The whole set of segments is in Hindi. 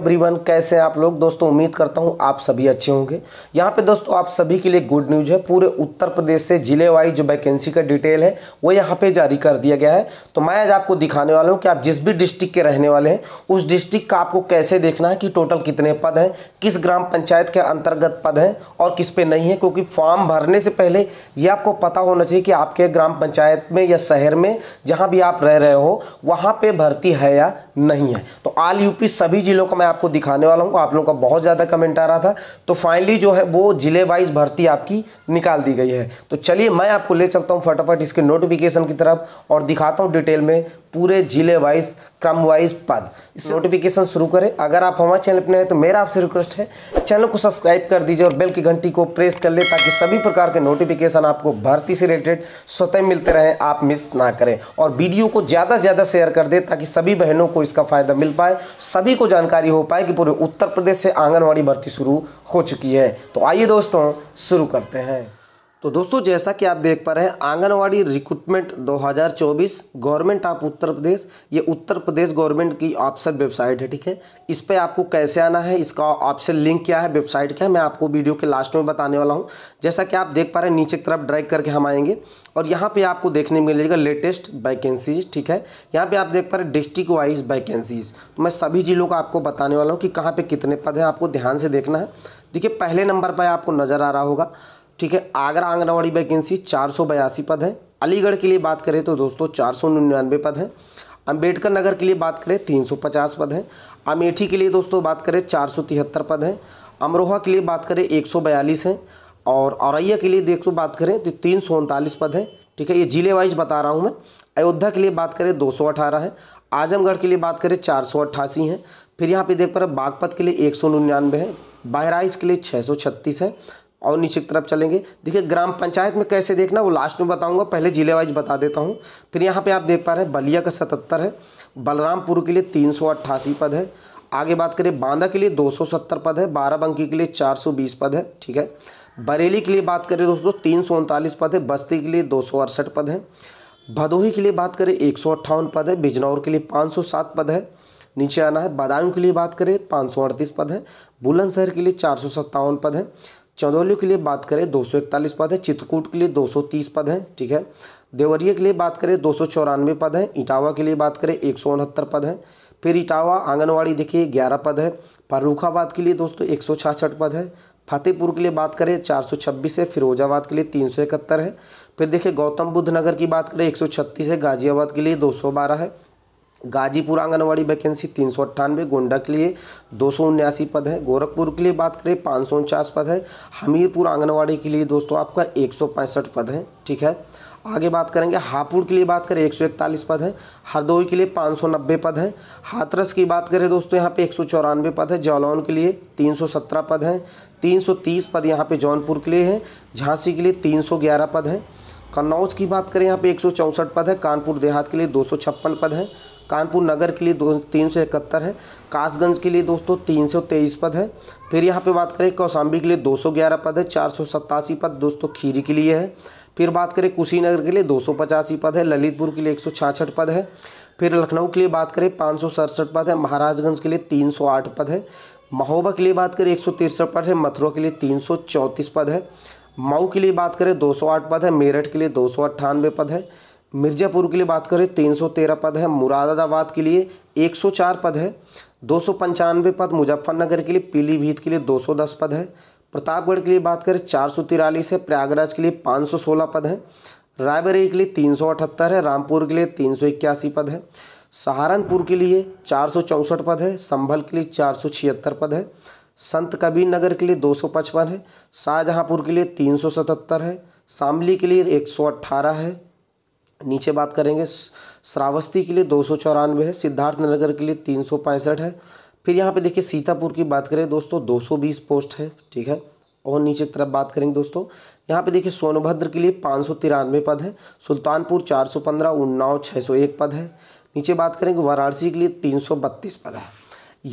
एवरीवन तो कैसे हैं आप लोग दोस्तों उम्मीद करता हूं आप सभी अच्छे होंगे यहां पे दोस्तों आप सभी के लिए गुड न्यूज है पूरे उत्तर प्रदेश से जिले वाइज जो वैकेंसी का डिटेल है वो यहां पे जारी कर दिया गया है तो मैं आज आपको दिखाने वाला हूं कि आप जिस भी डिस्ट्रिक्ट के रहने वाले हैं उस डिस्ट्रिक्ट का आपको कैसे देखना है कि टोटल कितने पद हैं किस ग्राम पंचायत के अंतर्गत पद हैं और किस पे नहीं है क्योंकि फॉर्म भरने से पहले ये आपको पता होना चाहिए कि आपके ग्राम पंचायत में या शहर में जहाँ भी आप रह रहे हो वहाँ पर भर्ती है या नहीं है तो आल यूपी सभी जिलों का मैं आपको दिखाने वाला हूँ आप लोगों का बहुत ज़्यादा कमेंट आ रहा था तो फाइनली जो है वो ज़िले वाइज भर्ती आपकी निकाल दी गई है तो चलिए मैं आपको ले चलता हूँ फटाफट इसके नोटिफिकेशन की तरफ और दिखाता हूँ डिटेल में पूरे जिले वाइज क्रम वाइज पद इस नोटिफिकेशन शुरू करें अगर आप हमारे चैनल पर नए हैं तो मेरा आपसे रिक्वेस्ट है चैनल को सब्सक्राइब कर दीजिए और बेल की घंटी को प्रेस कर ले ताकि सभी प्रकार के नोटिफिकेशन आपको भर्ती से रिलेटेड स्वतः मिलते रहें आप मिस ना करें और वीडियो को ज़्यादा से ज़्यादा शेयर कर दें ताकि सभी बहनों को इसका फ़ायदा मिल पाए सभी को जानकारी हो पाए कि पूरे उत्तर प्रदेश से आंगनबाड़ी भर्ती शुरू हो चुकी है तो आइए दोस्तों शुरू करते हैं तो दोस्तों जैसा कि आप देख पा रहे हैं anganwadi recruitment 2024 government of Uttar Pradesh ये उत्तर प्रदेश गवर्नमेंट की ऑप्शन वेबसाइट है ठीक है इस पर आपको कैसे आना है इसका ऑप्शन लिंक क्या है वेबसाइट क्या है मैं आपको वीडियो के लास्ट में बताने वाला हूँ जैसा कि आप देख पा रहे हैं नीचे की तरफ ड्राइव करके हम आएंगे और यहाँ पर आपको देखने मिलेगा लेटेस्ट वैकेंसीज ठीक है यहाँ पर आप देख पा रहे डिस्ट्रिक्ट वाइज वैकेंसीज तो मैं सभी ज़िलों का आपको बताने वाला हूँ कि कहाँ पर कितने पद हैं आपको ध्यान से देखना है देखिए पहले नंबर पर आपको नज़र आ रहा होगा ठीक है आगरा आंगनवाड़ी वैकेंसी चार पद है अलीगढ़ के लिए बात करें तो दोस्तों चार पद है अंबेडकर नगर के लिए बात करें 350 पद हैं अमेठी के लिए दोस्तों बात करें चार पद हैं अमरोहा के लिए बात करें एक हैं और औरैया के लिए देख सौ तो बात करें तो तीन पद हैं ठीक है ये जिले वाइज बता रहा हूँ मैं अयोध्या के लिए बात करें दो है आजमगढ़ के लिए बात करें चार सौ अट्ठासी हैं फिर यहाँ पे देख पा रहे बागपत के लिए एक सौ निन्यानवे है बहराइच के लिए छः सौ छत्तीस है और नीचे की तरफ चलेंगे देखिए ग्राम पंचायत में कैसे देखना वो लास्ट में बताऊंगा पहले जिले वाइज बता देता हूँ फिर यहाँ पे आप देख पा रहे हैं बलिया का सतहत्तर है बलरामपुर के लिए तीन पद है आगे बात करें बांदा के लिए 270 पद है बाराबंकी के लिए 420 पद है ठीक है बरेली के लिए बात करें दोस्तों तीन पद है बस्ती के लिए दो पद है भदोही के लिए बात करें एक पद है बिजनौर के लिए सात पद है नीचे आना है बादायूं के लिए बात करें पाँच पद है बुलंदशहर के लिए चार पद है चंदौली के लिए बात करें दो पद है चित्रकूट के लिए 230 पद है ठीक है देवरिया के लिए बात करें दो पद हैं इटावा के लिए बात करें एक पद हैं फिर इटावा आंगनवाड़ी देखिए ग्यारह पद है फारूखाबाद के लिए दोस्तों एक पद है फतेहपुर के लिए बात करें 426 है फिरोजाबाद के लिए इकहत्तर है फिर देखिए गौतम बुद्ध नगर की बात करें छत्तीस है गाज़ियाबाद के लिए बारह है गाजीपुर आंगनवाड़ी वैकेंसी तीन सौ अट्ठानवे गोंडा के लिए दो सौ उन्यासी पद है गोरखपुर के लिए बात करें पाँच सौ उनचास पद है हमीरपुर आंगनवाड़ी के लिए दोस्तों आपका एक सौ पैंसठ पद है ठीक है आगे बात करेंगे हापुड़ के लिए बात करें एक सौ इकतालीस पद है हरदोई के लिए पाँच सौ नब्बे पद है हाथरस की बात करें दोस्तों यहाँ पे एक सौ चौरानवे पद है जौलौन के लिए तीन सौ सत्रह पद हैं तीन सौ तीस पद यहाँ पे जौनपुर के लिए हैं झांसी के लिए तीन सौ ग्यारह पद हैं कन्नौज की बात करें यहाँ पे एक पद है कानपुर देहात के लिए दो पद है कानपुर नगर के लिए दो तीन सौ इकहत्तर है कासगंज के लिए दोस्तों तीन सौ तेईस पद है फिर यहाँ पे बात करें कौसाम्बी के लिए दो सौ ग्यारह पद है चार सौ सत्तासी पद दोस्तों खीरी के लिए है फिर बात करें कुशीनगर के लिए दो सौ पचासी पद है ललितपुर के लिए एक सौ छाछठ पद है फिर लखनऊ के लिए बात करें पाँच सौ सड़सठ पद है महाराजगंज के लिए तीन सौ आठ पद है महोबा के लिए बात करें एक सौ तिरसठ पद है मथुरा के लिए तीन सौ चौंतीस पद है मऊ के लिए बात करें 208 पद है मेरठ के लिए दो पद है मिर्ज़ापुर के लिए बात करें 313 पद है मुरादाबाद के लिए 104 पद है दो पद मुजफ्फरनगर के लिए पीलीभीत के लिए 210 पद है प्रतापगढ़ के लिए बात करें चार है प्रयागराज के लिए 516 पद है रायबरेली के लिए अठहत्तर है रामपुर के लिए तीन पद है सहारनपुर के लिए चार पद है संभल के लिए चार पद है संत कबीर नगर के लिए 255 है शाहजहाँपुर के लिए 377 है शामली के लिए 118 है नीचे बात करेंगे श्रावस्ती के लिए दो है सिद्धार्थ नगर के लिए तीन है फिर यहाँ पे देखिए सीतापुर की बात करें दोस्तों बीस पोस्ट है ठीक है और नीचे की तरफ बात करेंगे दोस्तों यहाँ पे देखिए सोनभद्र के लिए पाँच पद है सुल्तानपुर 415 सौ उन्नाव छः पद है नीचे बात करेंगे वाराणसी के लिए 332 पद है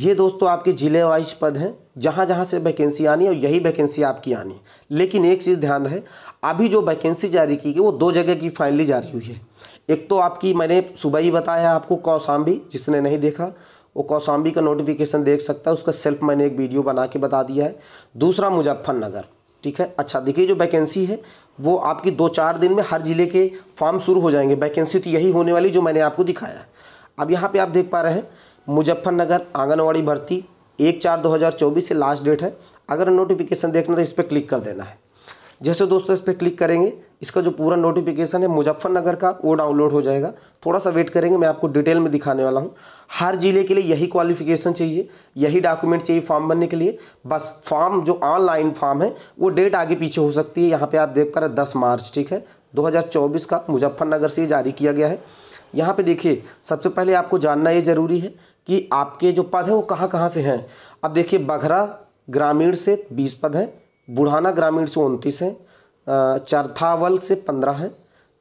ये दोस्तों आपके ज़िले वाइज पद हैं जहाँ जहाँ से वैकेंसी आनी और यही वैकेंसी आपकी आनी लेकिन एक चीज़ ध्यान रहे अभी जो वैकेंसी जारी की गई वो दो जगह की फाइनली जारी हुई है एक तो आपकी मैंने सुबह ही बताया आपको कौसाम्बी जिसने नहीं देखा वो कौसाम्बी का नोटिफिकेशन देख सकता है उसका सेल्फ मैंने एक वीडियो बना के बता दिया है दूसरा मुजफ्फरनगर ठीक है अच्छा देखिए जो वैकेंसी है वो आपकी दो चार दिन में हर ज़िले के फॉर्म शुरू हो जाएंगे वैकेंसी तो यही होने वाली जो मैंने आपको दिखाया अब यहाँ पर आप देख पा रहे हैं मुजफ्फरनगर आंगनवाड़ी भर्ती एक चार दो हज़ार चौबीस से लास्ट डेट है अगर नोटिफिकेशन देखना तो इस पर क्लिक कर देना है जैसे दोस्तों इस पर क्लिक करेंगे इसका जो पूरा नोटिफिकेशन है मुजफ्फरनगर का वो डाउनलोड हो जाएगा थोड़ा सा वेट करेंगे मैं आपको डिटेल में दिखाने वाला हूँ हर ज़िले के लिए यही क्वालिफिकेशन चाहिए यही डॉक्यूमेंट चाहिए फॉर्म भरने के लिए बस फॉर्म जो ऑनलाइन फॉर्म है वो डेट आगे पीछे हो सकती है यहाँ पर आप देख पा रहे दस मार्च ठीक है दो का मुजफ्फरनगर से जारी किया गया है यहाँ पर देखिए सबसे पहले आपको जानना ये ज़रूरी है कि आपके जो पद हैं वो कहाँ कहाँ से हैं अब देखिए बघरा ग्रामीण से बीस पद हैं बुढ़ाना ग्रामीण से उनतीस हैं चरथावल से पंद्रह हैं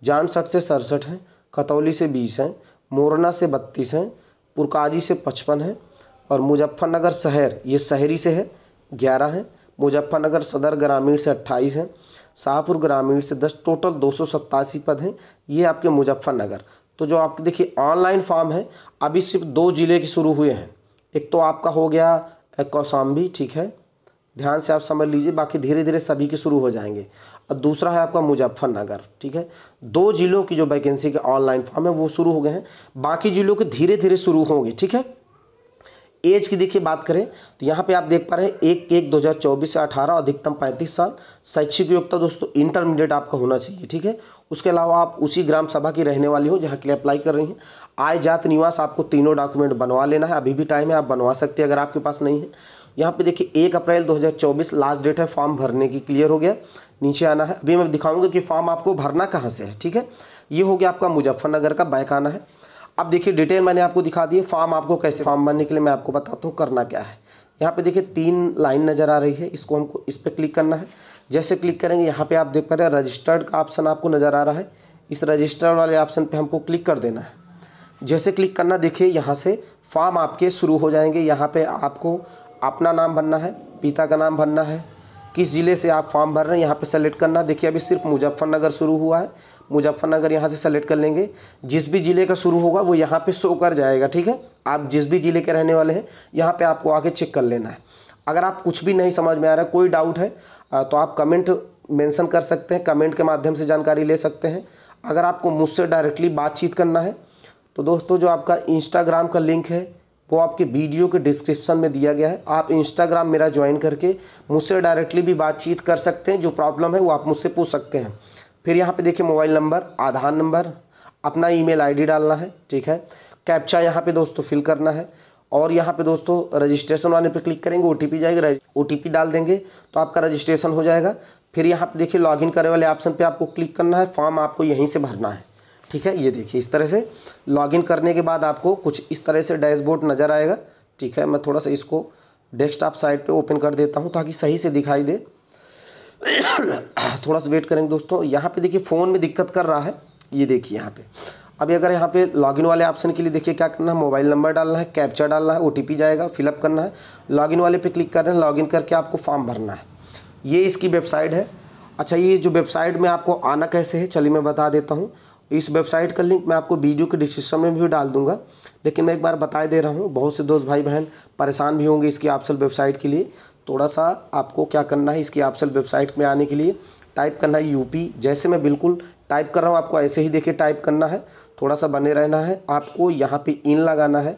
जानसठ से सड़सठ हैं खतौली से बीस हैं मोरना से बत्तीस हैं पुरकाजी से पचपन हैं और मुजफ्फरनगर शहर ये शहरी से है ग्यारह हैं मुजफ्फरनगर सदर ग्रामीण से अट्ठाईस हैं शाहपुर ग्रामीण से दस टोटल दो पद हैं ये आपके मुजफ्फरनगर तो जो आपके देखिए ऑनलाइन फॉर्म है अभी सिर्फ दो ज़िले के शुरू हुए हैं एक तो आपका हो गया कौसाम्बी ठीक है ध्यान से आप समझ लीजिए बाकी धीरे धीरे सभी के शुरू हो जाएंगे और दूसरा है आपका मुजफ्फरनगर ठीक है दो जिलों की जो वैकेंसी के ऑनलाइन फॉर्म है वो शुरू हो गए हैं बाकी जिलों के धीरे धीरे शुरू होंगे ठीक है एज की देखिए बात करें तो यहाँ पे आप देख पा रहे हैं एक एक दो हजार चौबीस से अठारह अधिकतम पैंतीस साल शैक्षिक योग्यता दोस्तों इंटरमीडिएट आपका होना चाहिए ठीक है उसके अलावा आप उसी ग्राम सभा की रहने वाली हो जहाँ के लिए अप्लाई कर रही हैं आय जात निवास आपको तीनों डॉक्यूमेंट बनवा लेना है अभी भी टाइम है आप बनवा सकते हैं अगर आपके पास नहीं है यहाँ पे देखिए एक अप्रैल 2024 लास्ट डेट है फॉर्म भरने की क्लियर हो गया नीचे आना है अभी मैं दिखाऊंगा कि फॉर्म आपको भरना कहाँ से है ठीक है ये हो गया आपका मुजफ्फरनगर का बैक आना है अब देखिए डिटेल मैंने आपको दिखा दी है फॉर्म आपको कैसे फॉर्म भरने के लिए मैं आपको बताता हूँ करना क्या है यहाँ पे देखिए तीन लाइन नज़र आ रही है इसको हमको इस पर क्लिक करना है जैसे क्लिक करेंगे यहाँ पे आप देख पा रहे हैं रजिस्टर्ड का ऑप्शन आपको नज़र आ रहा है इस रजिस्टर्ड वाले ऑप्शन पे हमको क्लिक कर देना है जैसे क्लिक करना देखिए यहाँ से फॉर्म आपके शुरू हो जाएंगे यहाँ पे आपको अपना नाम भरना है पिता का नाम भरना है किस ज़िले से आप फॉर्म भर रहे हैं यहाँ पर सेलेक्ट करना देखिए अभी सिर्फ मुजफ्फरनगर शुरू हुआ है मुजफ्फरनगर यहाँ से सेलेक्ट कर लेंगे जिस भी ज़िले का शुरू होगा वो यहाँ पे शो कर जाएगा ठीक है आप जिस भी ज़िले के रहने वाले हैं यहाँ पे आपको आके चेक कर लेना है अगर आप कुछ भी नहीं समझ में आ रहा है कोई डाउट है तो आप कमेंट मेंशन कर सकते हैं कमेंट के माध्यम से जानकारी ले सकते हैं अगर आपको मुझसे डायरेक्टली बातचीत करना है तो दोस्तों जो आपका इंस्टाग्राम का लिंक है वो आपके वीडियो के डिस्क्रिप्शन में दिया गया है आप इंस्टाग्राम मेरा ज्वाइन करके मुझसे डायरेक्टली भी बातचीत कर सकते हैं जो प्रॉब्लम है वो आप मुझसे पूछ सकते हैं फिर यहाँ पे देखिए मोबाइल नंबर आधार नंबर अपना ईमेल आईडी डालना है ठीक है कैप्चा यहाँ पे दोस्तों फिल करना है और यहाँ पे दोस्तों रजिस्ट्रेशन वाले पे क्लिक करेंगे ओटीपी जाएगा ओटीपी डाल देंगे तो आपका रजिस्ट्रेशन हो जाएगा फिर यहाँ पे देखिए लॉगिन करने वाले ऑप्शन पे आपको क्लिक करना है फॉर्म आपको यहीं से भरना है ठीक है ये देखिए इस तरह से लॉगिन करने के बाद आपको कुछ इस तरह से डैशबोर्ड नज़र आएगा ठीक है मैं थोड़ा सा इसको डेस्कटॉप साइड पर ओपन कर देता हूँ ताकि सही से दिखाई दे थोड़ा सा वेट करेंगे दोस्तों यहाँ पर देखिए फ़ोन में दिक्कत कर रहा है ये देखिए यहाँ पर अभी अगर यहाँ पे लॉगिन वाले ऑप्शन के लिए देखिए क्या करना है मोबाइल नंबर डालना है कैप्चर डालना है ओ जाएगा फिलअप करना है लॉगिन वाले पे क्लिक करना है लॉगिन करके आपको फॉर्म भरना है ये इसकी वेबसाइट है अच्छा ये जो वेबसाइट में आपको आना कैसे है चलिए मैं बता देता हूँ इस वेबसाइट का लिंक मैं आपको वीडियो के डिस्क्रिप्शन में भी डाल दूंगा लेकिन मैं एक बार बताए दे रहा हूँ बहुत से दोस्त भाई बहन परेशान भी होंगे इसकी ऑप्शन वेबसाइट के लिए थोड़ा सा आपको क्या करना है इसकी ऑप्शन वेबसाइट में आने के लिए टाइप करना है यूपी जैसे मैं बिल्कुल टाइप कर रहा हूँ आपको ऐसे ही देखे टाइप करना है थोड़ा सा बने रहना है आपको यहाँ पे इन लगाना है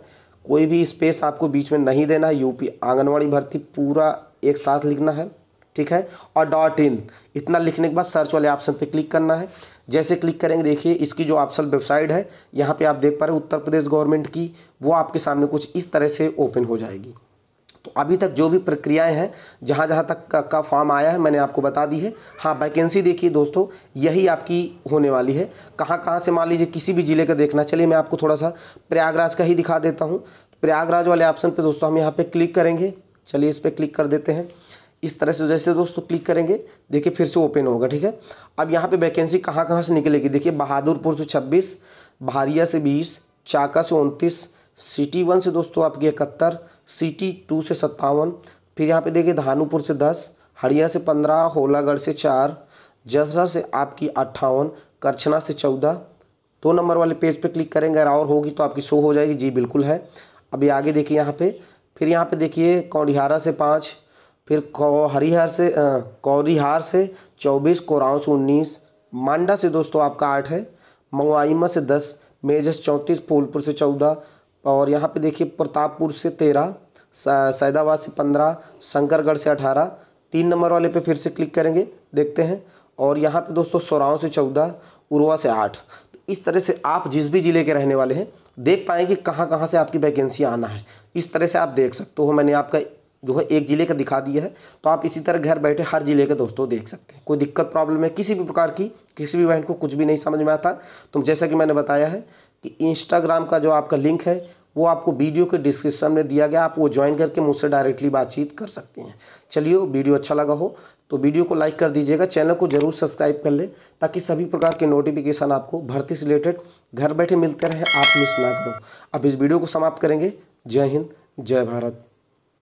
कोई भी स्पेस आपको बीच में नहीं देना है यूपी आंगनवाड़ी भर्ती पूरा एक साथ लिखना है ठीक है और डॉट इन इतना लिखने के बाद सर्च वाले ऑप्शन पे क्लिक करना है जैसे क्लिक करेंगे देखिए इसकी जो ऑप्शन वेबसाइट है यहाँ पे आप देख पा रहे हैं उत्तर प्रदेश गवर्नमेंट की वो आपके सामने कुछ इस तरह से ओपन हो जाएगी तो अभी तक जो भी प्रक्रियाएं हैं जहाँ जहाँ तक का, का फॉर्म आया है मैंने आपको बता दी है हाँ वैकेंसी देखिए दोस्तों यही आपकी होने वाली है कहाँ कहाँ से मान लीजिए किसी भी ज़िले का देखना चलिए मैं आपको थोड़ा सा प्रयागराज का ही दिखा देता हूँ प्रयागराज वाले ऑप्शन पर दोस्तों हम यहाँ पर क्लिक करेंगे चलिए इस पर क्लिक कर देते हैं इस तरह से जैसे दोस्तों क्लिक करेंगे देखिए फिर से ओपन होगा ठीक है अब यहाँ पर वैकेंसी कहाँ कहाँ से निकलेगी देखिए बहादुरपुर से छब्बीस बहारिया से बीस चाका से उनतीस सिटी वन से दोस्तों आपकी इकहत्तर सिटी टू से सत्तावन फिर यहाँ पे देखिए धानूपुर से दस हरिया से पंद्रह होलागढ़ से चार जसरा से आपकी अट्ठावन करछना से चौदह दो तो नंबर वाले पेज पे क्लिक करेंगे अगर और होगी तो आपकी शो हो जाएगी जी बिल्कुल है अभी आगे देखिए यहाँ पे फिर यहाँ पे देखिए कौडिहारा से पाँच फिर हरिहार से कौरिहार से चौबीस कोरांव से उन्नीस मांडा से दोस्तों आपका आठ है मऊआइमा से दस मेजस चौंतीस फूलपुर से चौदह और यहाँ पे देखिए प्रतापपुर से तेरह सैदाबाद से पंद्रह शंकरगढ़ से अठारह तीन नंबर वाले पे फिर से क्लिक करेंगे देखते हैं और यहाँ पे दोस्तों सोराव से चौदह उर्वा से आठ तो इस तरह से आप जिस भी ज़िले के रहने वाले हैं देख पाएंगे कहाँ कहाँ से आपकी वैकेंसी आना है इस तरह से आप देख सकते हो मैंने आपका जो है एक ज़िले का दिखा दिया है तो आप इसी तरह घर बैठे हर ज़िले के दोस्तों देख सकते हैं कोई दिक्कत प्रॉब्लम है किसी भी प्रकार की किसी भी बहन को कुछ भी नहीं समझ में आता तो जैसा कि मैंने बताया है कि इंस्टाग्राम का जो आपका लिंक है वो आपको वीडियो के डिस्क्रिप्शन में दिया गया आप वो ज्वाइन करके मुझसे डायरेक्टली बातचीत कर सकते हैं चलिए वीडियो अच्छा लगा हो तो वीडियो को लाइक कर दीजिएगा चैनल को जरूर सब्सक्राइब कर लें ताकि सभी प्रकार के नोटिफिकेशन आपको भर्ती से रिलेटेड घर बैठे मिलते रहे आप मिस ना करो अब इस वीडियो को समाप्त करेंगे जय हिंद जय भारत